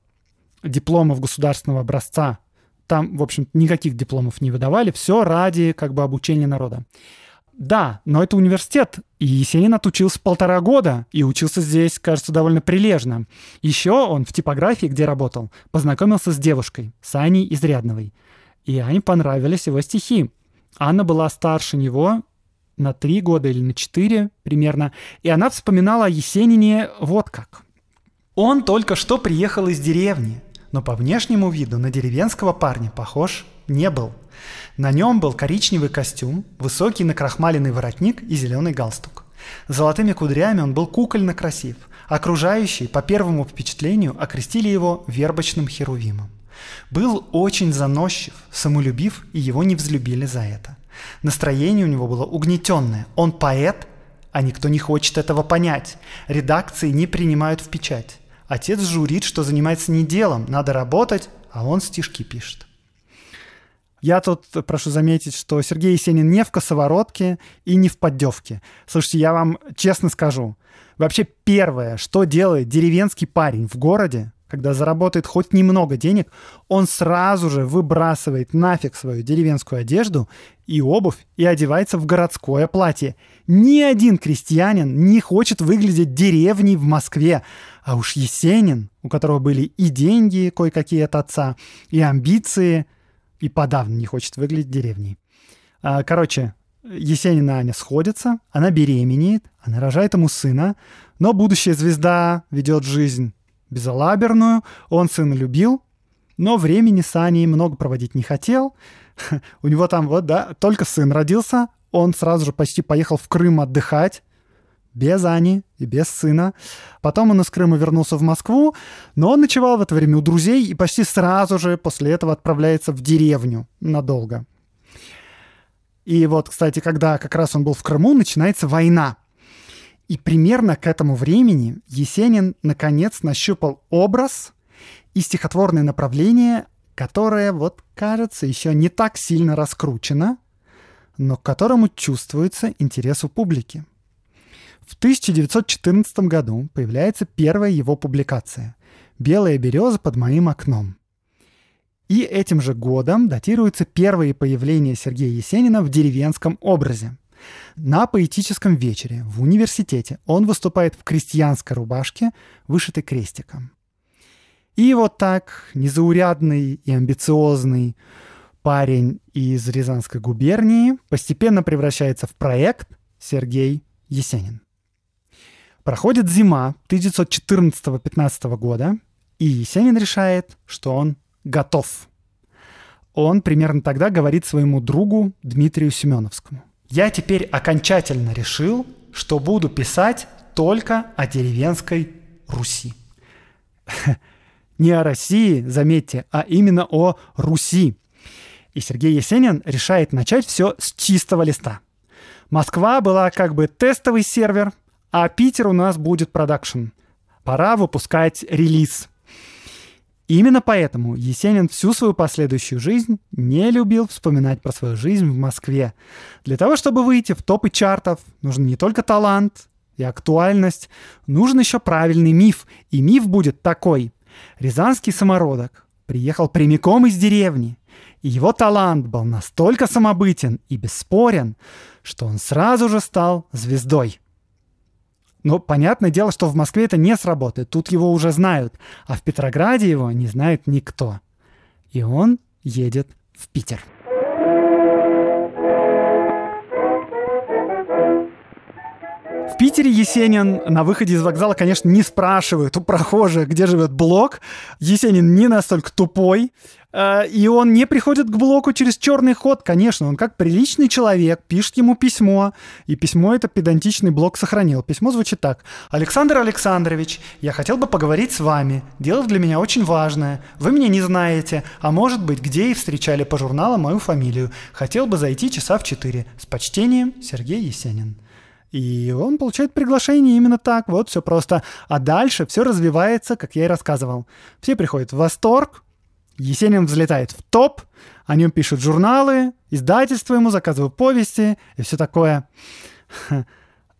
дипломов государственного образца. Там, в общем, никаких дипломов не выдавали, все ради как бы обучения народа. Да, но это университет, и Есенин отучился полтора года, и учился здесь, кажется, довольно прилежно. Еще он в типографии, где работал, познакомился с девушкой, с Аней Изрядновой. И Ане понравились его стихи. Анна была старше него на три года или на четыре примерно, и она вспоминала о Есенине вот как. «Он только что приехал из деревни, но по внешнему виду на деревенского парня похож не был. На нем был коричневый костюм, высокий накрахмаленный воротник и зеленый галстук. Золотыми кудрями он был кукольно красив. Окружающие, по первому впечатлению, окрестили его вербочным херувимом. Был очень заносчив, самолюбив, и его не взлюбили за это. Настроение у него было угнетенное. Он поэт, а никто не хочет этого понять. Редакции не принимают в печать. Отец журит, что занимается не делом, надо работать, а он стишки пишет. Я тут прошу заметить, что Сергей Есенин не в косоворотке и не в поддевке. Слушайте, я вам честно скажу. Вообще первое, что делает деревенский парень в городе, когда заработает хоть немного денег, он сразу же выбрасывает нафиг свою деревенскую одежду и обувь и одевается в городское платье. Ни один крестьянин не хочет выглядеть деревней в Москве. А уж Есенин, у которого были и деньги кое-какие от отца, и амбиции, и подавно не хочет выглядеть деревней. А, короче, Есенина Аня сходится, она беременеет, она рожает ему сына, но будущая звезда ведет жизнь безалаберную, он сына любил, но времени с Аней много проводить не хотел. [LAUGHS] У него там вот, да, только сын родился, он сразу же почти поехал в Крым отдыхать, без Ани и без сына. Потом он из Крыма вернулся в Москву, но он ночевал в это время у друзей и почти сразу же после этого отправляется в деревню надолго. И вот, кстати, когда как раз он был в Крыму, начинается война – и примерно к этому времени Есенин наконец нащупал образ и стихотворное направление, которое, вот кажется, еще не так сильно раскручено, но к которому чувствуется интерес у публики. В 1914 году появляется первая его публикация «Белая береза под моим окном». И этим же годом датируется первое появление Сергея Есенина в деревенском образе – на поэтическом вечере в университете. Он выступает в крестьянской рубашке, вышитой крестиком. И вот так незаурядный и амбициозный парень из Рязанской губернии постепенно превращается в проект Сергей Есенин. Проходит зима 1914-15 года, и Есенин решает, что он готов. Он примерно тогда говорит своему другу Дмитрию Семеновскому. Я теперь окончательно решил, что буду писать только о деревенской Руси. [LAUGHS] Не о России, заметьте, а именно о Руси. И Сергей Есенин решает начать все с чистого листа. Москва была как бы тестовый сервер, а Питер у нас будет продакшн. Пора выпускать релиз – Именно поэтому Есенин всю свою последующую жизнь не любил вспоминать про свою жизнь в Москве. Для того, чтобы выйти в топы чартов, нужен не только талант и актуальность, нужен еще правильный миф. И миф будет такой. Рязанский самородок приехал прямиком из деревни, и его талант был настолько самобытен и бесспорен, что он сразу же стал звездой. Но понятное дело, что в Москве это не сработает, тут его уже знают, а в Петрограде его не знает никто. И он едет в Питер. В Питере Есенин на выходе из вокзала, конечно, не спрашивает у прохожих, где живет Блок. Есенин не настолько тупой. Э, и он не приходит к Блоку через черный ход, конечно. Он как приличный человек пишет ему письмо. И письмо это педантичный Блок сохранил. Письмо звучит так. «Александр Александрович, я хотел бы поговорить с вами. Дело для меня очень важное. Вы меня не знаете, а может быть, где и встречали по журналам мою фамилию. Хотел бы зайти часа в четыре. С почтением, Сергей Есенин». И он получает приглашение именно так, вот все просто. А дальше все развивается, как я и рассказывал. Все приходят в восторг, Есенин взлетает в топ, о нем пишут журналы, издательства ему заказывают повести и все такое. [LAUGHS]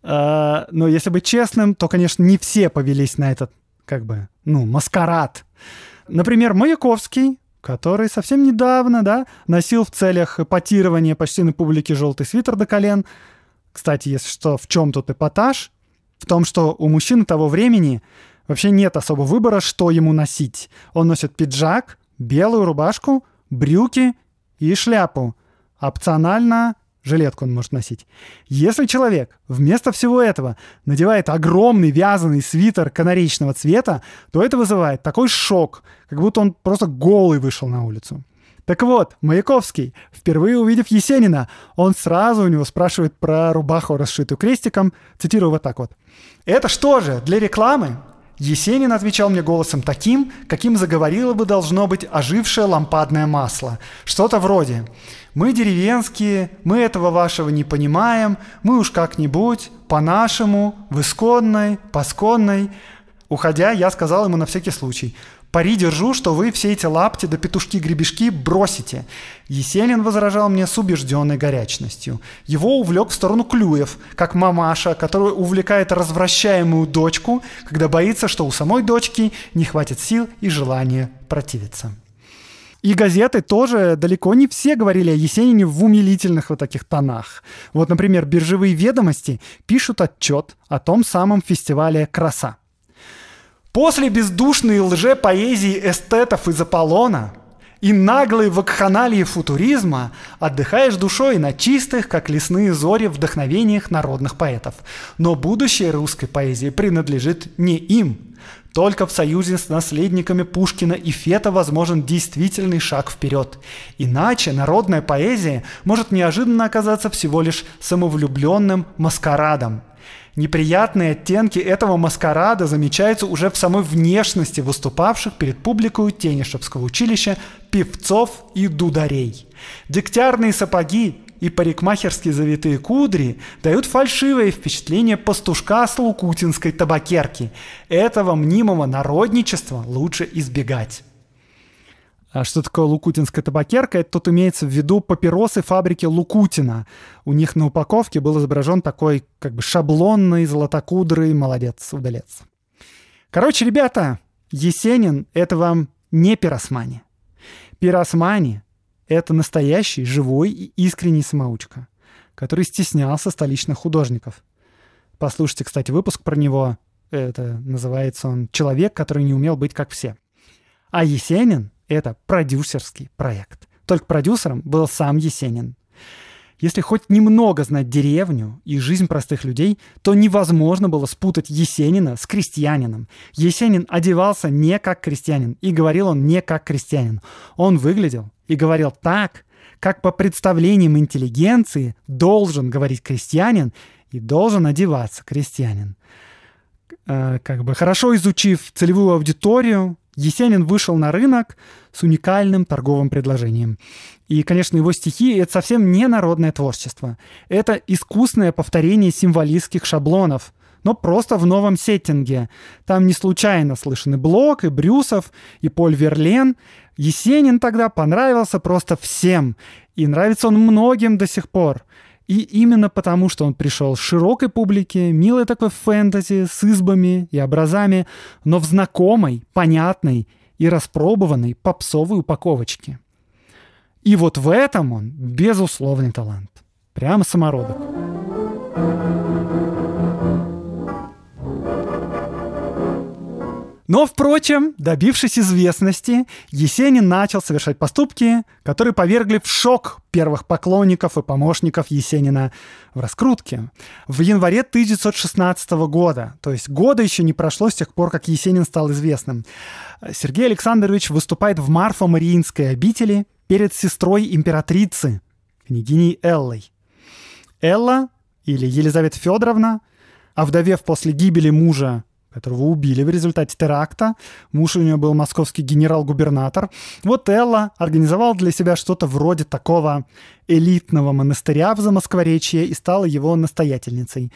А, но если быть честным, то, конечно, не все повелись на этот, как бы, ну, маскарад. Например, Маяковский, который совсем недавно, да, носил в целях потирования почти на публике желтый свитер до колен, кстати, если что, в чем тут эпатаж? В том, что у мужчин того времени вообще нет особо выбора, что ему носить. Он носит пиджак, белую рубашку, брюки и шляпу. Опционально жилетку он может носить. Если человек вместо всего этого надевает огромный вязаный свитер канаречного цвета, то это вызывает такой шок, как будто он просто голый вышел на улицу. Так вот, Маяковский, впервые увидев Есенина, он сразу у него спрашивает про рубаху, расшитую крестиком, цитирую вот так вот. «Это что же, для рекламы?» Есенин отвечал мне голосом таким, каким заговорило бы должно быть ожившее лампадное масло. Что-то вроде «Мы деревенские, мы этого вашего не понимаем, мы уж как-нибудь, по-нашему, в исконной, посконной». Уходя, я сказал ему на всякий случай – Пари держу, что вы все эти лапти да петушки-гребешки бросите. Есенин возражал мне с убежденной горячностью. Его увлек в сторону Клюев, как мамаша, которая увлекает развращаемую дочку, когда боится, что у самой дочки не хватит сил и желания противиться. И газеты тоже далеко не все говорили о Есенине в умилительных вот таких тонах. Вот, например, «Биржевые ведомости» пишут отчет о том самом фестивале «Краса». После бездушной лже-поэзии эстетов из Аполлона и наглой вакханалии футуризма отдыхаешь душой на чистых, как лесные зори, вдохновениях народных поэтов. Но будущее русской поэзии принадлежит не им. Только в союзе с наследниками Пушкина и Фета возможен действительный шаг вперед. Иначе народная поэзия может неожиданно оказаться всего лишь самовлюбленным маскарадом – Неприятные оттенки этого маскарада замечаются уже в самой внешности выступавших перед публикой Тенишевского училища певцов и дударей. Дегтярные сапоги и парикмахерские завитые кудри дают фальшивое впечатление пастушка с лукутинской табакерки. Этого мнимого народничества лучше избегать. А что такое лукутинская табакерка? Это тут имеется в виду папиросы фабрики Лукутина. У них на упаковке был изображен такой как бы шаблонный, золотокудрый молодец, удалец. Короче, ребята, Есенин — это вам не пиросмани. Пиросмани — это настоящий, живой и искренний самоучка, который стеснялся столичных художников. Послушайте, кстати, выпуск про него. Это называется он «Человек, который не умел быть как все». А Есенин это продюсерский проект. Только продюсером был сам Есенин. Если хоть немного знать деревню и жизнь простых людей, то невозможно было спутать Есенина с крестьянином. Есенин одевался не как крестьянин и говорил он не как крестьянин. Он выглядел и говорил так, как по представлениям интеллигенции должен говорить крестьянин и должен одеваться крестьянин. Э, как бы хорошо изучив целевую аудиторию, Есенин вышел на рынок с уникальным торговым предложением. И, конечно, его стихи — это совсем не народное творчество. Это искусное повторение символистских шаблонов — но просто в новом сеттинге. Там не случайно слышны Блок и Брюсов, и Поль Верлен. Есенин тогда понравился просто всем, и нравится он многим до сих пор. И именно потому, что он пришел с широкой публике, милой такой фэнтези, с избами и образами, но в знакомой, понятной и распробованной попсовой упаковочке. И вот в этом он безусловный талант. Прямо самородок. thank you Но, впрочем, добившись известности, Есенин начал совершать поступки, которые повергли в шок первых поклонников и помощников Есенина в раскрутке. В январе 1916 года, то есть года еще не прошло с тех пор, как Есенин стал известным, Сергей Александрович выступает в Марфо-Мариинской обители перед сестрой императрицы, княгиней Эллой. Элла или Елизавета Федоровна, овдовев после гибели мужа которого убили в результате теракта. Муж у нее был московский генерал-губернатор. Вот Элла организовала для себя что-то вроде такого элитного монастыря в Замоскворечье и стала его настоятельницей.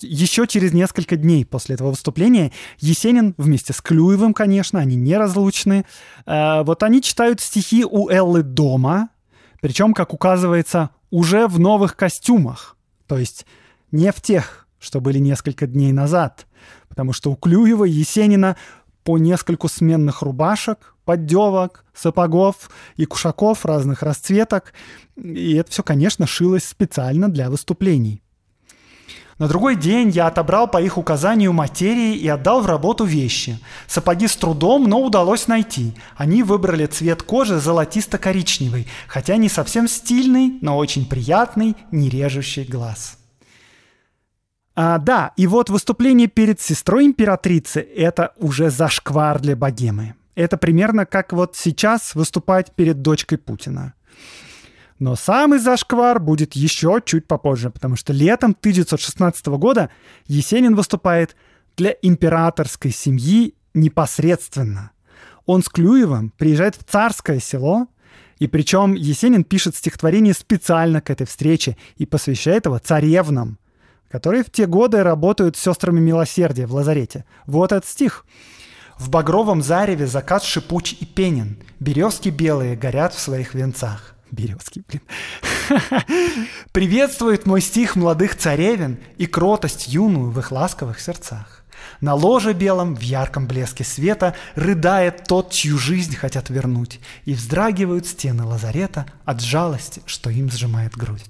Еще через несколько дней после этого выступления Есенин вместе с Клюевым, конечно, они неразлучны, э, вот они читают стихи у Эллы дома, причем, как указывается, уже в новых костюмах. То есть не в тех, что были несколько дней назад, потому что у Клюева и Есенина по нескольку сменных рубашек, поддевок, сапогов и кушаков разных расцветок, и это все, конечно, шилось специально для выступлений. На другой день я отобрал по их указанию материи и отдал в работу вещи. Сапоги с трудом, но удалось найти. Они выбрали цвет кожи золотисто-коричневый, хотя не совсем стильный, но очень приятный, не режущий глаз. А, да, и вот выступление перед сестрой императрицы — это уже зашквар для богемы. Это примерно как вот сейчас выступать перед дочкой Путина. Но самый зашквар будет еще чуть попозже, потому что летом 1916 года Есенин выступает для императорской семьи непосредственно. Он с Клюевым приезжает в царское село, и причем Есенин пишет стихотворение специально к этой встрече и посвящает его царевнам – которые в те годы работают с сестрами милосердия в лазарете. Вот этот стих. «В багровом зареве закат шипуч и пенен, березки белые горят в своих венцах». [LAUGHS] Березки, блин. [LAUGHS] «Приветствует мой стих молодых царевен и кротость юную в их ласковых сердцах. На ложе белом, в ярком блеске света, рыдает тот, чью жизнь хотят вернуть, и вздрагивают стены лазарета от жалости, что им сжимает грудь.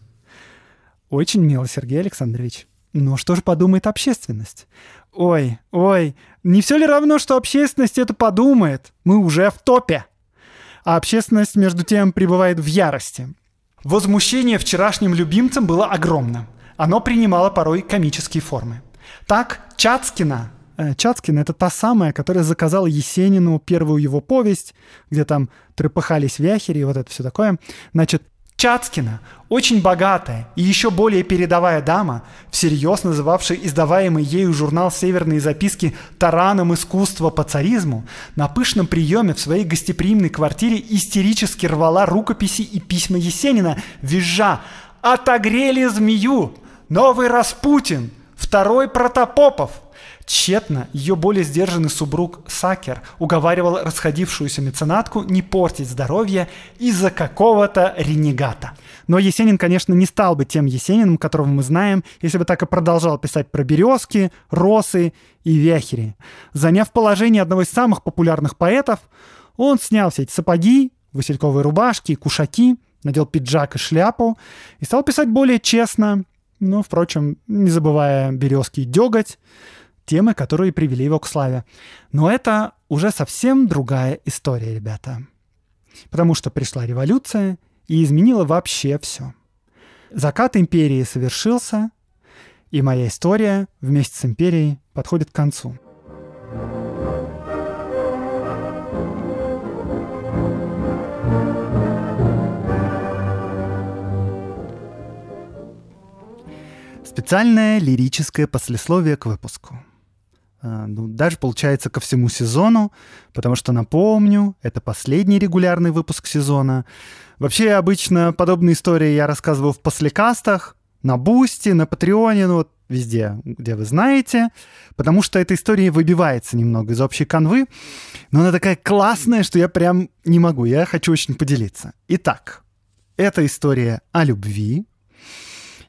Очень мило, Сергей Александрович. Но что же подумает общественность? Ой, ой, не все ли равно, что общественность это подумает? Мы уже в топе. А общественность, между тем, пребывает в ярости. Возмущение вчерашним любимцем было огромным. Оно принимало порой комические формы. Так, Чацкина, э, Чацкин — это та самая, которая заказала Есенину первую его повесть, где там трепыхались вяхери и вот это все такое. Значит, Чацкина, очень богатая и еще более передовая дама, всерьез называвшая издаваемый ею журнал «Северные записки» тараном искусства по царизму, на пышном приеме в своей гостеприимной квартире истерически рвала рукописи и письма Есенина, визжа «Отогрели змею! Новый Распутин! Второй Протопопов!» Тщетно ее более сдержанный супруг Сакер уговаривал расходившуюся меценатку не портить здоровье из-за какого-то ренегата. Но Есенин, конечно, не стал бы тем Есениным, которого мы знаем, если бы так и продолжал писать про березки, росы и вяхери. Заняв положение одного из самых популярных поэтов, он снял все эти сапоги, васильковые рубашки, кушаки, надел пиджак и шляпу и стал писать более честно, но, ну, впрочем, не забывая березки и деготь, темы, которые привели его к славе. Но это уже совсем другая история, ребята. Потому что пришла революция и изменила вообще все. Закат империи совершился, и моя история вместе с империей подходит к концу. Специальное лирическое послесловие к выпуску. А, ну, даже получается ко всему сезону, потому что, напомню, это последний регулярный выпуск сезона. Вообще, обычно подобные истории я рассказываю в послекастах, на Бусти, на Патреоне, ну вот везде, где вы знаете, потому что эта история выбивается немного из общей канвы, но она такая классная, что я прям не могу, я хочу очень поделиться. Итак, это история о любви,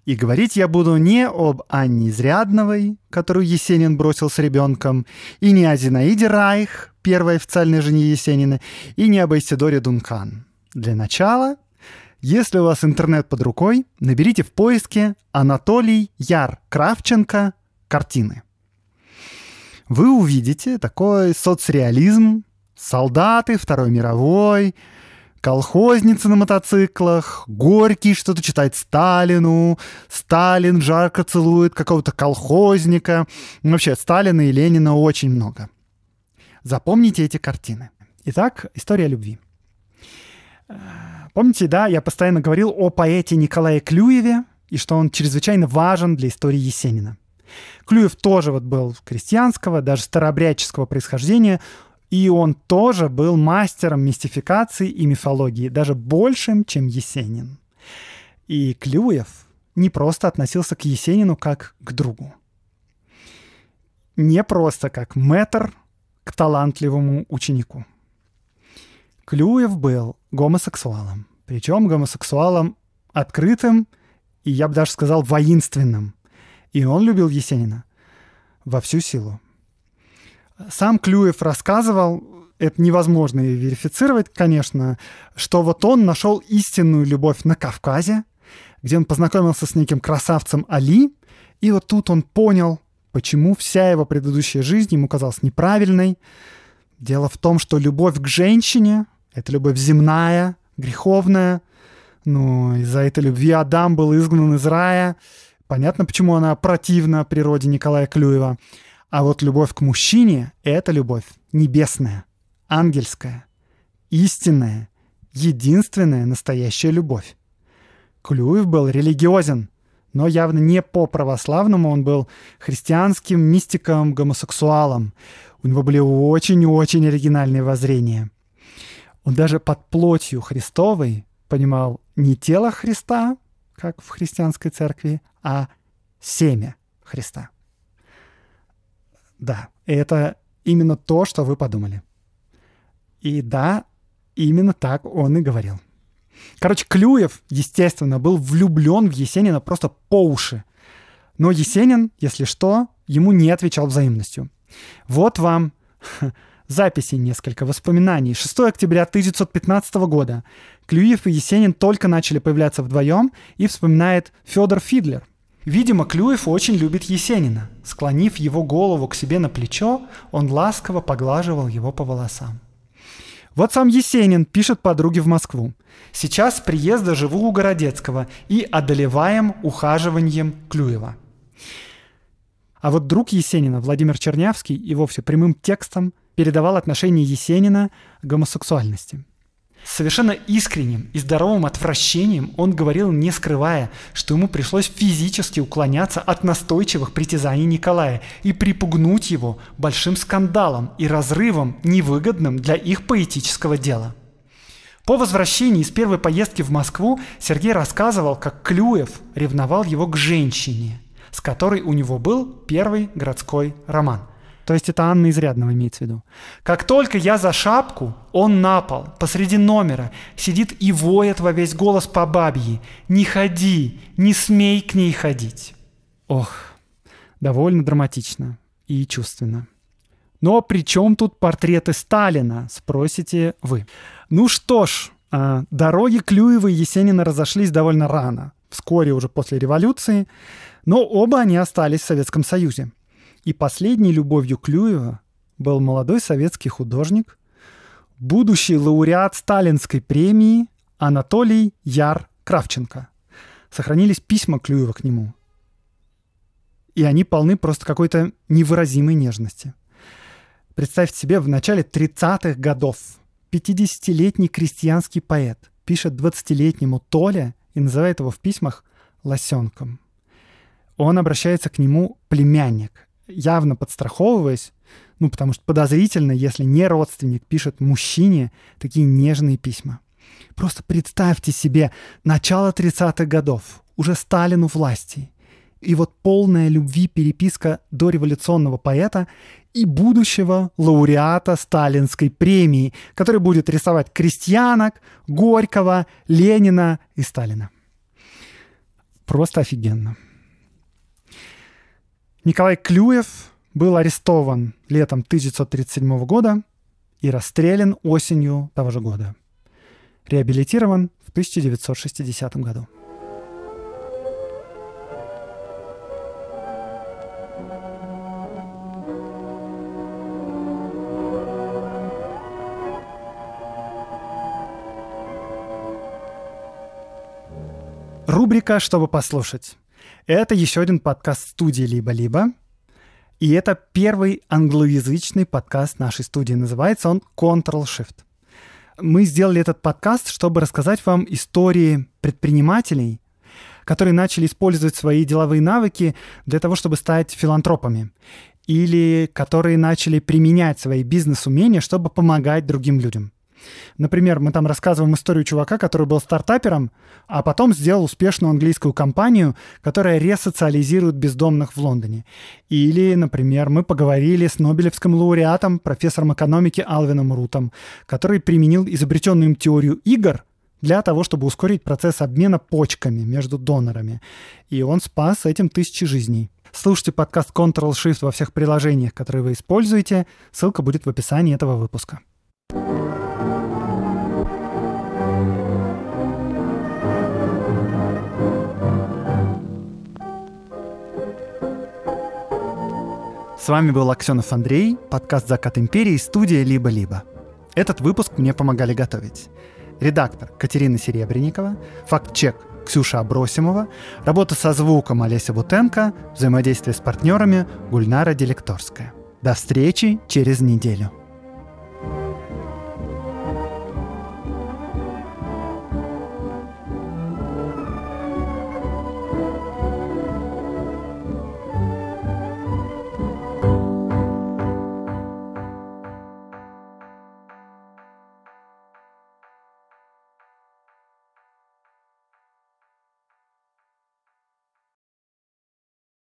и говорить я буду не об Анне Изрядновой, которую Есенин бросил с ребенком, и не о Зинаиде Райх, первой официальной жене Есенина, и не об Эстидоре Дункан. Для начала, если у вас интернет под рукой, наберите в поиске Анатолий Яр Кравченко картины. Вы увидите такой соцреализм, солдаты Второй мировой, колхозницы на мотоциклах, Горький что-то читает Сталину, Сталин жарко целует какого-то колхозника. Вообще, Сталина и Ленина очень много. Запомните эти картины. Итак, история любви. Э, помните, да, я постоянно говорил о поэте Николае Клюеве и что он чрезвычайно важен для истории Есенина. Клюев тоже вот был крестьянского, даже старообрядческого происхождения, и он тоже был мастером мистификации и мифологии, даже большим, чем Есенин. И Клюев не просто относился к Есенину как к другу. Не просто как мэтр к талантливому ученику. Клюев был гомосексуалом. Причем гомосексуалом открытым и, я бы даже сказал, воинственным. И он любил Есенина во всю силу. Сам Клюев рассказывал, это невозможно верифицировать, конечно, что вот он нашел истинную любовь на Кавказе, где он познакомился с неким красавцем Али, и вот тут он понял, почему вся его предыдущая жизнь ему казалась неправильной. Дело в том, что любовь к женщине — это любовь земная, греховная. Ну, из-за этой любви Адам был изгнан из рая. Понятно, почему она противна природе Николая Клюева. А вот любовь к мужчине — это любовь небесная, ангельская, истинная, единственная настоящая любовь. Клюев был религиозен, но явно не по-православному он был христианским мистиком, гомосексуалом. У него были очень-очень оригинальные воззрения. Он даже под плотью Христовой понимал не тело Христа, как в христианской церкви, а семя Христа. Да, это именно то, что вы подумали. И да, именно так он и говорил. Короче, Клюев, естественно, был влюблен в Есенина просто по уши. Но Есенин, если что, ему не отвечал взаимностью. Вот вам [LAUGHS] записи несколько воспоминаний. 6 октября 1915 года. Клюев и Есенин только начали появляться вдвоем и вспоминает Федор Фидлер – Видимо, Клюев очень любит Есенина. Склонив его голову к себе на плечо, он ласково поглаживал его по волосам. Вот сам Есенин пишет подруге в Москву. «Сейчас с приезда живу у Городецкого и одолеваем ухаживанием Клюева». А вот друг Есенина, Владимир Чернявский, и вовсе прямым текстом передавал отношение Есенина к гомосексуальности – совершенно искренним и здоровым отвращением он говорил, не скрывая, что ему пришлось физически уклоняться от настойчивых притязаний Николая и припугнуть его большим скандалом и разрывом, невыгодным для их поэтического дела. По возвращении из первой поездки в Москву Сергей рассказывал, как Клюев ревновал его к женщине, с которой у него был первый городской роман – то есть это Анна Изрядного имеется в виду. Как только я за шапку, он на пол, посреди номера, сидит и воет во весь голос по бабье. «Не ходи, не смей к ней ходить». Ох, довольно драматично и чувственно. Но при чем тут портреты Сталина, спросите вы. Ну что ж, а, дороги Клюева и Есенина разошлись довольно рано, вскоре уже после революции, но оба они остались в Советском Союзе. И последней любовью Клюева был молодой советский художник, будущий лауреат Сталинской премии Анатолий Яр Кравченко. Сохранились письма Клюева к нему. И они полны просто какой-то невыразимой нежности. Представьте себе, в начале 30-х годов 50-летний крестьянский поэт пишет 20-летнему Толе и называет его в письмах «лосенком». Он обращается к нему племянник, явно подстраховываясь, ну, потому что подозрительно, если не родственник пишет мужчине такие нежные письма. Просто представьте себе начало 30-х годов, уже Сталину власти, и вот полная любви переписка дореволюционного поэта и будущего лауреата Сталинской премии, который будет рисовать крестьянок, Горького, Ленина и Сталина. Просто офигенно. Николай Клюев был арестован летом 1937 года и расстрелян осенью того же года. Реабилитирован в 1960 году. Рубрика «Чтобы послушать». Это еще один подкаст студии «Либо-либо». И это первый англоязычный подкаст нашей студии. Называется он «Control-Shift». Мы сделали этот подкаст, чтобы рассказать вам истории предпринимателей, которые начали использовать свои деловые навыки для того, чтобы стать филантропами или которые начали применять свои бизнес-умения, чтобы помогать другим людям – Например, мы там рассказываем историю чувака, который был стартапером, а потом сделал успешную английскую компанию, которая ресоциализирует бездомных в Лондоне. Или, например, мы поговорили с Нобелевским лауреатом, профессором экономики Алвином Рутом, который применил изобретенную им теорию игр – для того, чтобы ускорить процесс обмена почками между донорами. И он спас этим тысячи жизней. Слушайте подкаст Ctrl-Shift во всех приложениях, которые вы используете. Ссылка будет в описании этого выпуска. С вами был Аксенов Андрей, подкаст «Закат империи», студия «Либо-либо». Этот выпуск мне помогали готовить. Редактор Катерина Серебренникова, факт-чек Ксюша Абросимова, работа со звуком Олеся Бутенко, взаимодействие с партнерами Гульнара Делекторская. До встречи через неделю.